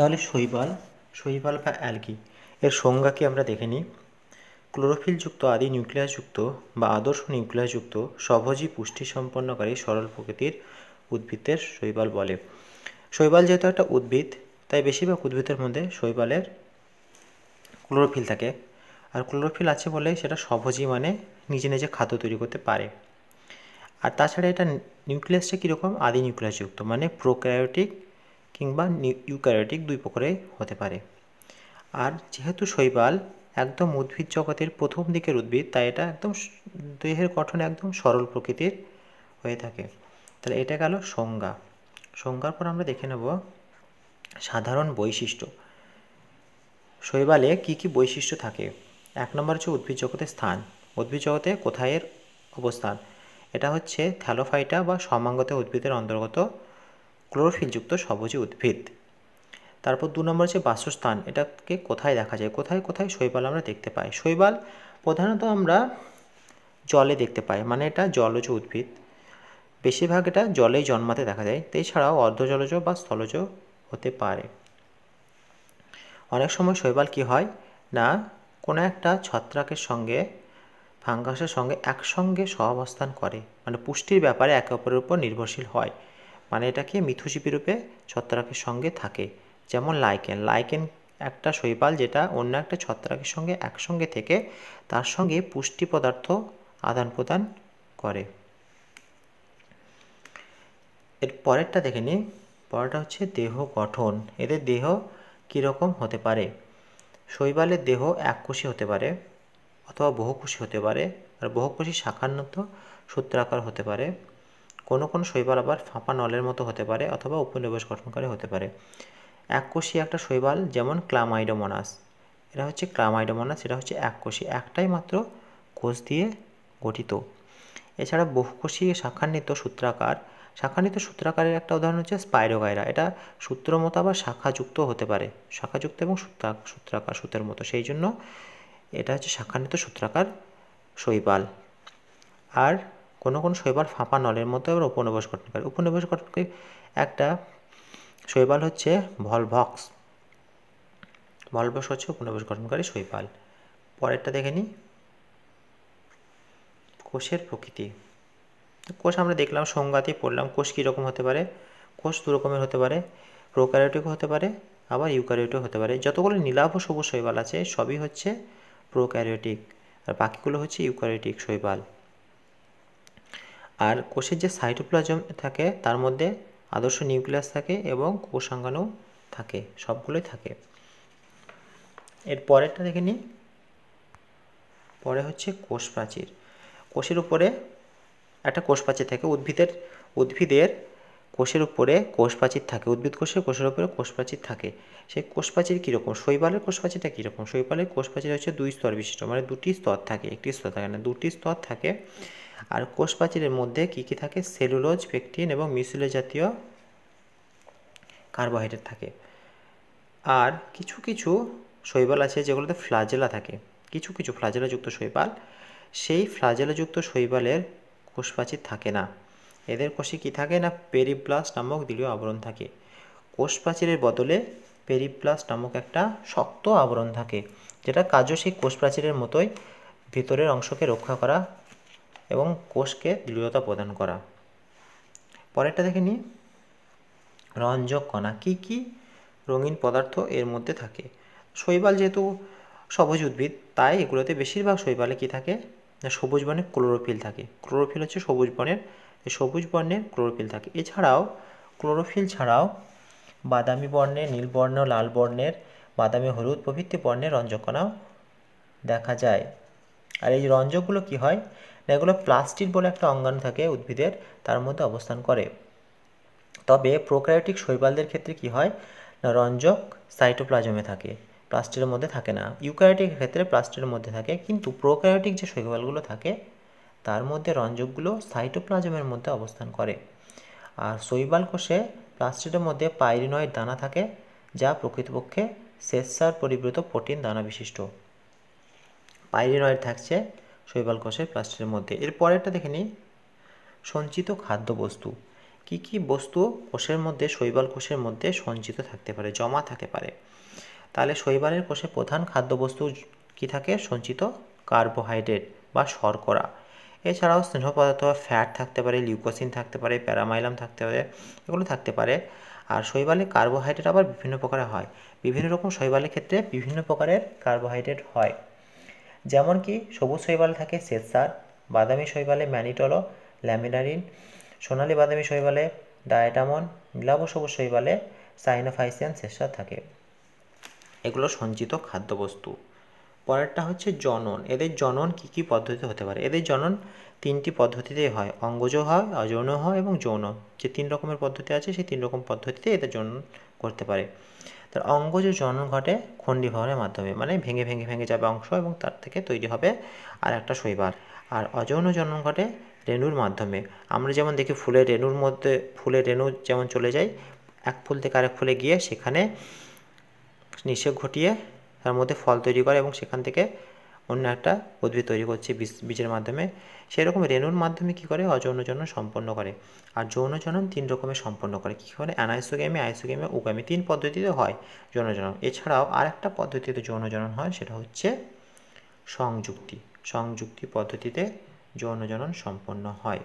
তাহলে শৈবাল শৈবাল বা অ্যালগি এর সংজ্ঞাকে আমরা দেখে নিই ক্লোরোফিলযুক্ত আদি নিউক্লিয়াসযুক্ত বা আদর্শ নিউক্লিয়াসযুক্ত সহজী পুষ্টি সম্পন্নকারী সরল প্রকৃতির উদ্ভিদের শৈবাল বলে শৈবাল যেহেতু একটা উদ্ভিদ তাই বেশিরভাগ উদ্ভিদের মধ্যে শৈবালের ক্লোরোফিল থাকে আর ক্লোরোফিল আছে বলে সেটা সহজী মানে নিজে নিজে খাদ্য তৈরি করতে পারে আর তাছাড়া এটা নিউক্লিয়াসটা কীরকম আদি নিউক্লিয়াসযুক্ত মানে প্রোক্রায়োটিক কিংবা ইউক্যারিওটিক দুই প্রকারে হতে পারে আর যেহেতু শৈবাল একদম উদ্ভিদ জগতের প্রথম দিকের উদ্ভিদ তাই এটা একদম দেহের গঠন একদম সরল প্রকৃতির হয়ে থাকে তাহলে এটা গেল সংজ্ঞা সংজ্ঞার পর আমরা দেখে নেব সাধারণ বৈশিষ্ট্য শৈবালে কি কি বৈশিষ্ট্য থাকে এক নম্বর হচ্ছে উদ্ভিদ জগতের স্থান উদ্ভিদ জগতে কোথায় এর অবস্থান এটা হচ্ছে থ্যালোফাইটা বা সমাঙ্গতে উদ্ভিদের অন্তর্গত ক্লোরোফিলযুক্ত সবুজ উদ্ভিদ তারপর দু নম্বর হচ্ছে বাসস্থান এটাকে কোথায় দেখা যায় কোথায় কোথায় শৈবাল আমরা দেখতে পাই শৈবাল প্রধানত আমরা জলে দেখতে পাই মানে এটা জলজ উদ্ভিদ বেশিরভাগ এটা জলেই জন্মাতে দেখা যায় এছাড়াও অর্ধজলজ বা স্থলজ হতে পারে অনেক সময় শৈবাল কি হয় না কোনো একটা ছত্রাকের সঙ্গে ফাঙ্গাসের সঙ্গে একসঙ্গে সহাবস্থান করে মানে পুষ্টির ব্যাপারে একে অপরের উপর নির্ভরশীল হয় মানে এটাকে মিথুশিপি রূপে ছত্রাকের সঙ্গে থাকে যেমন লাইকেন লাইকেন একটা শৈবাল যেটা অন্য একটা ছত্রাকের সঙ্গে একসঙ্গে থেকে তার সঙ্গে পুষ্টি পদার্থ আদান প্রদান করে এর পরেরটা দেখে নিই পরেরটা হচ্ছে দেহ গঠন এদের দেহ কীরকম হতে পারে শৈবালের দেহ এককোষী হতে পারে অথবা বহুকোষী হতে পারে আর বহুকোষী শাখান্নত সূত্রাকার হতে পারে কোনো কোনো শৈবাল আবার ফাঁপা নলের মতো হতে পারে অথবা উপনিবেশ গঠনকারী হতে পারে এককোষী একটা শৈবাল যেমন ক্লামাইডোমোনাস এটা হচ্ছে ক্লামাইডোমোনাস এটা হচ্ছে এককোষী একটাই মাত্র কোষ দিয়ে গঠিত এছাড়া বহুকোষী শাখান্বিত সূত্রাকার শাখান্বিত সূত্রাকারের একটা উদাহরণ হচ্ছে স্পাইরোগাইরা এটা সূত্র মতো আবার শাখাযুক্ত হতে পারে শাখাযুক্ত এবং সূত্রা সূত্রাকার সূত্রের মতো সেই জন্য এটা হচ্ছে শাখান্বিত সূত্রাকার শৈবাল আর কোনো কোনো শৈবাল ফাঁপা নলের মতো আবার উপনিবেশ গঠন করে উপনিবেশ গঠন করে একটা শৈবাল হচ্ছে ভলভক্স ভলভক্স হচ্ছে উপনিবেশ গঠনকারী শৈবাল পরেরটা দেখে নিই কোষের প্রকৃতি কোষ আমরা দেখলাম সংজ্ঞাতেই পড়লাম কোষ কীরকম হতে পারে কোষ দু রকমের হতে পারে প্রোক্যারিওটিক হতে পারে আবার ইউক্যারিওটিক হতে পারে যতগুলো নীলাভ সবুজ শৈবাল আছে সবই হচ্ছে প্রোক্যারিওটিক আর বাকিগুলো হচ্ছে ইউক্যারিওটিক শৈবাল আর কোষের যে সাইটোপ্লাজম থাকে তার মধ্যে আদর্শ নিউক্লিয়াস থাকে এবং কোষাঙ্গাণু থাকে সবগুলোই থাকে এর পরেরটা দেখে নিই পরে হচ্ছে কোষ প্রাচীর কোষের উপরে একটা কোষ প্রাচীর থাকে উদ্ভিদের উদ্ভিদের কোষের উপরে কোষ প্রাচীর থাকে উদ্ভিদ কোষের কোষের উপরে কোষ প্রাচীর থাকে সেই কোষ প্রাচীর কীরকম শৈবালের কোষ প্রাচীরটা কীরকম শৈবালের কোষ প্রাচীর হচ্ছে দুই স্তর বিশিষ্ট মানে দুটি স্তর থাকে একটি স্তর থাকে না মানে দুটি স্তর থাকে আর কোষ প্রাচীরের মধ্যে কী কী থাকে সেলুলোজ পেকটিন এবং মিউসুলে জাতীয় কার্বোহাইড্রেট থাকে আর কিছু কিছু শৈবাল আছে যেগুলোতে ফ্লাজেলা থাকে কিছু কিছু ফ্লাজেলাযুক্ত শৈবাল সেই ফ্লাজেলাযুক্ত শৈবালের প্রাচীর থাকে না এদের কোষে কি থাকে না পেরিপ্লাস নামক দিলীয় আবরণ থাকে কোষপ্রাচীরের বদলে পেরিপ্লাস নামক একটা শক্ত আবরণ থাকে যেটা কাজও সেই কোষপ্রাচীরের মতোই ভিতরের অংশকে রক্ষা করা এবং কোষকে দৃঢ়তা প্রদান করা পরেরটা দেখে নিই রঞ্জক কণা কী কী রঙিন পদার্থ এর মধ্যে থাকে শৈবাল যেহেতু সবুজ উদ্ভিদ তাই এগুলোতে বেশিরভাগ শৈবালে কী থাকে না সবুজ বর্ণের ক্লোরোফিল থাকে ক্লোরোফিল হচ্ছে সবুজ বর্ণের সবুজ বর্ণের ক্লোরোফিল থাকে এছাড়াও ক্লোরোফিল ছাড়াও বাদামি বর্ণের নীল বর্ণ লাল বর্ণের বাদামি হলুদ প্রভৃতি বর্ণের রঞ্জকণাও দেখা যায় আর এই রঞ্জকগুলো কি হয় এগুলো প্লাস্টিড বলে একটা অঙ্গাণু থাকে উদ্ভিদের তার মধ্যে অবস্থান করে তবে প্রোক্রায়োটিক শৈবালদের ক্ষেত্রে কি হয় না রঞ্জক সাইটোপ্লাজমে থাকে প্লাস্টিকের মধ্যে থাকে না ইউক্রায়োটিক ক্ষেত্রে প্লাস্টিকের মধ্যে থাকে কিন্তু প্রোক্রায়োটিক যে শৈবালগুলো থাকে তার মধ্যে রঞ্জকগুলো সাইটোপ্লাজমের মধ্যে অবস্থান করে আর শৈবাল কোষে প্লাস্টিকের মধ্যে পাইরিনয়েড দানা থাকে যা প্রকৃতপক্ষে স্বেচ্ছার পরিবৃত প্রোটিন দানা বিশিষ্ট পাইরিনয়েড থাকছে শৈবাল কোষের প্লাস্টিকের মধ্যে এর পরেরটা দেখে নিই সঞ্চিত খাদ্যবস্তু কি কি বস্তু কোষের মধ্যে শৈবাল কোষের মধ্যে সঞ্চিত থাকতে পারে জমা থাকতে পারে তাহলে শৈবালের কোষে প্রধান খাদ্যবস্তু কি থাকে সঞ্চিত কার্বোহাইড্রেট বা শর্করা এছাড়াও স্নেহ পদার্থ বা ফ্যাট থাকতে পারে লিউকোসিন থাকতে পারে প্যারামাইলাম থাকতে পারে এগুলো থাকতে পারে আর শৈবালে কার্বোহাইড্রেট আবার বিভিন্ন প্রকারের হয় বিভিন্ন রকম শৈবালের ক্ষেত্রে বিভিন্ন প্রকারের কার্বোহাইড্রেট হয় যেমন কি সবুজ শৈবাল থাকে শ্বেতসার বাদামি শৈবালে ম্যানিটলো ল্যামিনারিন সোনালি বাদামি শৈবালে ডায়াটামন নীলাভ সবুজ শৈবালে সাইনোফাইসিয়ান শ্বেতসার থাকে এগুলো সঞ্চিত খাদ্যবস্তু পরেরটা হচ্ছে জনন এদের জনন কি কি পদ্ধতিতে হতে পারে এদের জনন তিনটি পদ্ধতিতেই হয় অঙ্গজ হয় অযৌন হয় এবং যৌন যে তিন রকমের পদ্ধতি আছে সেই তিন রকম পদ্ধতিতে এদের জনন করতে পারে তার অঙ্গজ জনন ঘটে খণ্ডীভবনের মাধ্যমে মানে ভেঙে ভেঙে ভেঙে যাবে অংশ এবং তার থেকে তৈরি হবে আর একটা শৈবাল আর অযৌন জনন ঘটে রেণুর মাধ্যমে আমরা যেমন দেখি ফুলের রেণুর মধ্যে ফুলের রেণু যেমন চলে যায় এক ফুল থেকে আরেক ফুলে গিয়ে সেখানে নিষেক ঘটিয়ে তার মধ্যে ফল তৈরি করে এবং সেখান থেকে অন্য একটা উদ্ভিদ তৈরি করছে বীজের মাধ্যমে সেরকম রেণুর মাধ্যমে কী করে অযৌন জনন সম্পন্ন করে আর যৌন জনন তিন রকমের সম্পন্ন করে কী করে অ্যানাইসোগ্যামি আইসোগ্যামি উগামি তিন পদ্ধতিতে হয় যৌন জনন এছাড়াও আরেকটা পদ্ধতিতে যৌন জনন হয় সেটা হচ্ছে সংযুক্তি সংযুক্তি পদ্ধতিতে যৌন জনন সম্পন্ন হয়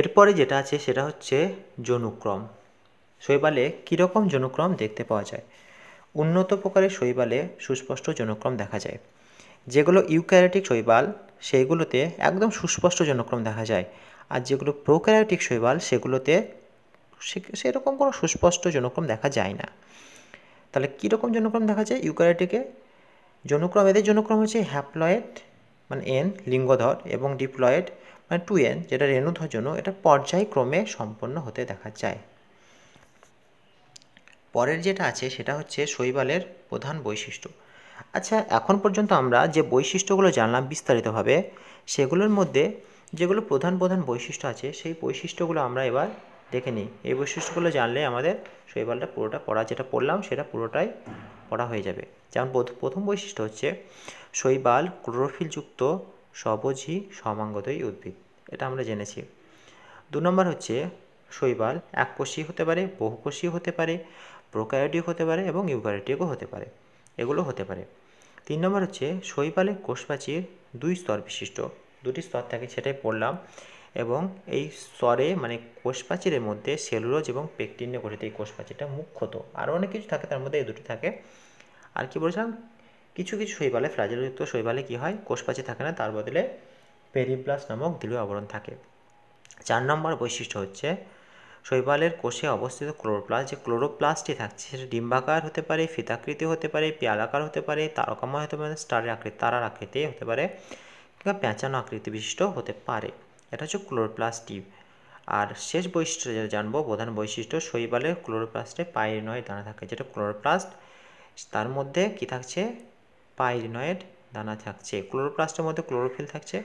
এরপরে যেটা আছে সেটা হচ্ছে যৌনুক্রম শৈবালে কীরকম জনক্রম দেখতে পাওয়া যায় উন্নত প্রকারের শৈবালে সুস্পষ্ট জনক্রম দেখা যায় যেগুলো ইউক্যারেটিক শৈবাল সেইগুলোতে একদম সুস্পষ্ট জনক্রম দেখা যায় আর যেগুলো প্রোক্যারেটিক শৈবাল সেগুলোতে সেরকম কোনো সুস্পষ্ট জনক্রম দেখা যায় না তাহলে কীরকম জনক্রম দেখা যায় ইউক্যারেটিকে জনক্রম এদের জনক্রম হচ্ছে হ্যাপ্লয়েড মানে এন লিঙ্গধর এবং ডিপ্লয়েড মানে টু এন যেটা রেণুধর জন্য এটা পর্যায়ক্রমে সম্পন্ন হতে দেখা যায় পরের যেটা আছে সেটা হচ্ছে শৈবালের প্রধান বৈশিষ্ট্য আচ্ছা এখন পর্যন্ত আমরা যে বৈশিষ্ট্যগুলো জানলাম বিস্তারিতভাবে সেগুলোর মধ্যে যেগুলো প্রধান প্রধান বৈশিষ্ট্য আছে সেই বৈশিষ্ট্যগুলো আমরা এবার দেখে নিই এই বৈশিষ্ট্যগুলো জানলে আমাদের শৈবালটা পুরোটা পড়া যেটা পড়লাম সেটা পুরোটাই পড়া হয়ে যাবে যেমন প্রথম বৈশিষ্ট্য হচ্ছে শৈবাল ক্লোরোফিলযুক্ত সবজি সমাঙ্গতই উদ্ভিদ এটা আমরা জেনেছি দু নম্বর হচ্ছে শৈবাল কোষী হতে পারে বহুকোষী হতে পারে প্রোকায়োটিক হতে পারে এবং ইউকারিটিকও হতে পারে এগুলো হতে পারে তিন নম্বর হচ্ছে শৈবালে কোষপ্রাচীর দুই স্তর বিশিষ্ট দুটি স্তর থাকে সেটাই পড়লাম এবং এই স্তরে মানে কোষপ্রাচীরের মধ্যে সেলুলোজ এবং পেকটিনে গঠিত এই কোষপ্রাচীরটা মুখ্যত আরও অনেক কিছু থাকে তার মধ্যে এই দুটি থাকে আর কি বলছিলাম কিছু কিছু শৈবালে ফ্রাজিলযুক্ত শৈবালে কি হয় কোষপ্রাচীর থাকে না তার বদলে পেরিপ্লাস নামক দৃঢ় আবরণ থাকে চার নম্বর বৈশিষ্ট্য হচ্ছে শৈবালের কোষে অবস্থিত ক্লোরোপ্লাস্ট যে ক্লোরোপ্লাস্টটি থাকছে সেটা ডিম্বাকার হতে পারে ফিতাকৃতি হতে পারে পেয়ালাকার হতে পারে তারকাময় হতে পারে স্টারের আকৃতি তারার আকৃতি হতে পারে কিংবা প্যাঁচানো আকৃতি বিশিষ্ট হতে পারে এটা হচ্ছে ক্লোরোপ্লাস্টটি আর শেষ বৈশিষ্ট্য যেটা জানবো প্রধান বৈশিষ্ট্য শৈবালের ক্লোরোপ্লাস্টে পাইরিনয়েড দানা থাকে যেটা ক্লোরোপ্লাস্ট তার মধ্যে কি থাকছে পাইরিনয়েড দানা থাকছে ক্লোরোপ্লাস্টের মধ্যে ক্লোরোফিল থাকছে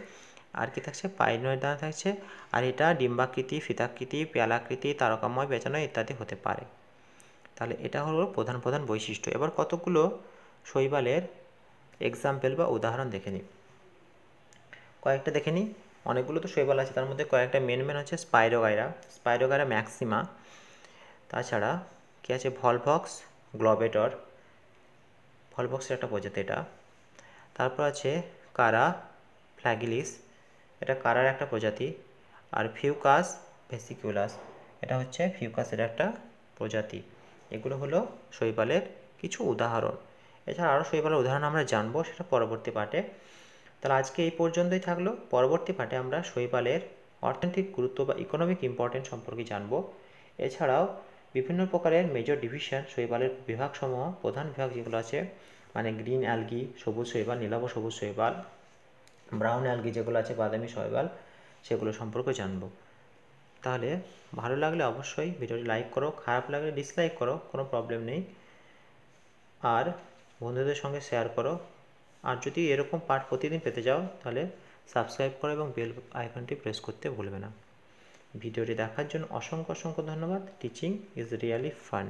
আর কি থাকছে পাইনময় দানা থাকছে আর এটা ডিম্বাকৃতি ফিতাকৃতি পেয়ালাকৃতি তারকাময় বেচানো ইত্যাদি হতে পারে তাহলে এটা হলো প্রধান প্রধান বৈশিষ্ট্য এবার কতগুলো শৈবালের এক্সাম্পল বা উদাহরণ দেখে নিই কয়েকটা দেখে নিই অনেকগুলো তো শৈবাল আছে তার মধ্যে কয়েকটা মেন মেন হচ্ছে স্পাইরোগাইরা স্পাইরোগাইরা ম্যাক্সিমা তাছাড়া কি আছে ভলভক্স গ্লোবেটর ভলভক্সের একটা প্রজাতি এটা তারপর আছে কারা ফ্ল্যাগিলিস এটা কারার একটা প্রজাতি আর ফিউকাস ভেসিকিউলাস এটা হচ্ছে ফিউকাসের একটা প্রজাতি এগুলো হলো শৈবালের কিছু উদাহরণ এছাড়া আরও শৈবালের উদাহরণ আমরা জানবো সেটা পরবর্তী পাঠে তাহলে আজকে এই পর্যন্তই থাকলো পরবর্তী পাঠে আমরা শৈবালের অর্থনৈতিক গুরুত্ব বা ইকোনমিক ইম্পর্টেন্স সম্পর্কে জানবো এছাড়াও বিভিন্ন প্রকারের মেজর ডিভিশন শৈবালের বিভাগসমূহ প্রধান বিভাগ যেগুলো আছে মানে গ্রিন অ্যালগি সবুজ শৈবাল নীলাভ সবুজ শৈবাল ব্রাউন অ্যালগি যেগুলো আছে বাদামি শৈবাল সেগুলো সম্পর্কে জানবো তাহলে ভালো লাগলে অবশ্যই ভিডিওটি লাইক করো খারাপ লাগলে ডিসলাইক করো কোনো প্রবলেম নেই আর বন্ধুদের সঙ্গে শেয়ার করো আর যদি এরকম পার্ট প্রতিদিন পেতে যাও তাহলে সাবস্ক্রাইব করো এবং বেল আইকনটি প্রেস করতে ভুলবে না ভিডিওটি দেখার জন্য অসংখ্য অসংখ্য ধন্যবাদ টিচিং ইজ রিয়ালি ফান